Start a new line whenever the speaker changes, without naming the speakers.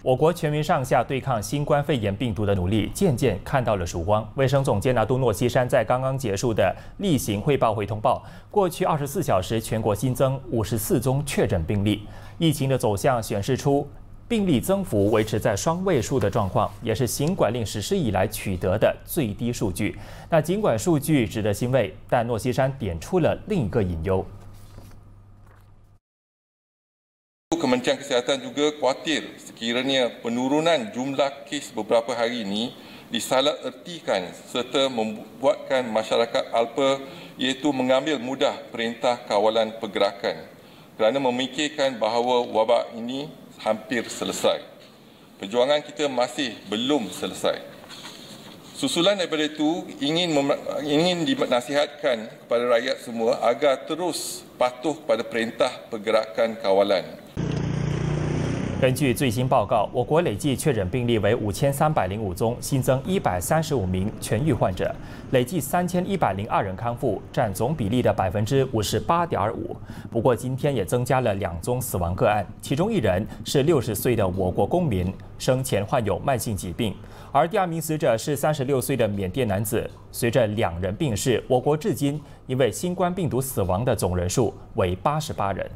我国全民上下对抗新冠肺炎病毒的努力，渐渐看到了曙光。卫生总监拿杜诺西山在刚刚结束的例行汇报会通报，过去二十四小时全国新增五十四宗确诊病例，疫情的走向显示出病例增幅维持在双位数的状况，也是新管令实施以来取得的最低数据。那尽管数据值得欣慰，但诺西山点出了另一个隐忧。
Kementerian Kesihatan juga khawatir sekiranya penurunan jumlah kes beberapa hari ini disalah ertikan serta membuatkan masyarakat alpa iaitu mengambil mudah perintah kawalan pergerakan kerana memikirkan bahawa wabak ini hampir selesai. Perjuangan kita masih belum selesai. Susulan daripada itu ingin ingin dinasihatkan kepada rakyat semua agar terus patuh pada perintah pergerakan kawalan
根据最新报告，我国累计确诊病例为五千三百零五宗，新增一百三十五名痊愈患者，累计三千一百零二人康复，占总比例的百分之五十八点五。不过，今天也增加了两宗死亡个案，其中一人是六十岁的我国公民，生前患有慢性疾病；而第二名死者是三十六岁的缅甸男子。随着两人病逝，我国至今因为新冠病毒死亡的总人数为八十八人。